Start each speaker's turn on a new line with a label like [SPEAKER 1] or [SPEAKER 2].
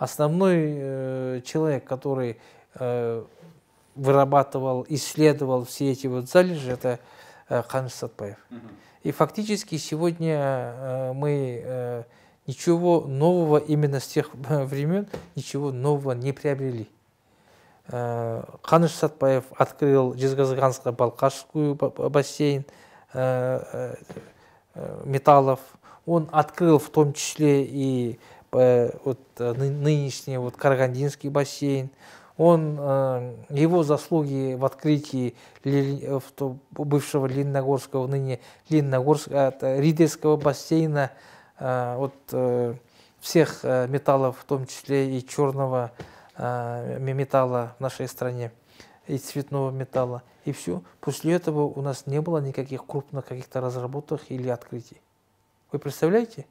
[SPEAKER 1] Основной э, человек, который э, вырабатывал, исследовал все эти вот залежи, это э, Ханыш Сатпаев. И фактически сегодня мы ничего нового именно с тех времен, ничего нового не приобрели. Ханыш Сатпаев открыл Джизгазганскую-Балкашскую бассейн металлов. Он открыл в том числе и Э, вот э, нынешний вот Каргандинский бассейн, он, э, его заслуги в открытии бывшего Линногорского, ныне Линногорского, а Ридельского бассейна, вот всех металлов, в том числе и черного металла в нашей стране, и цветного металла. И все. После этого у нас не было никаких крупных каких-то разработок или открытий. Вы представляете?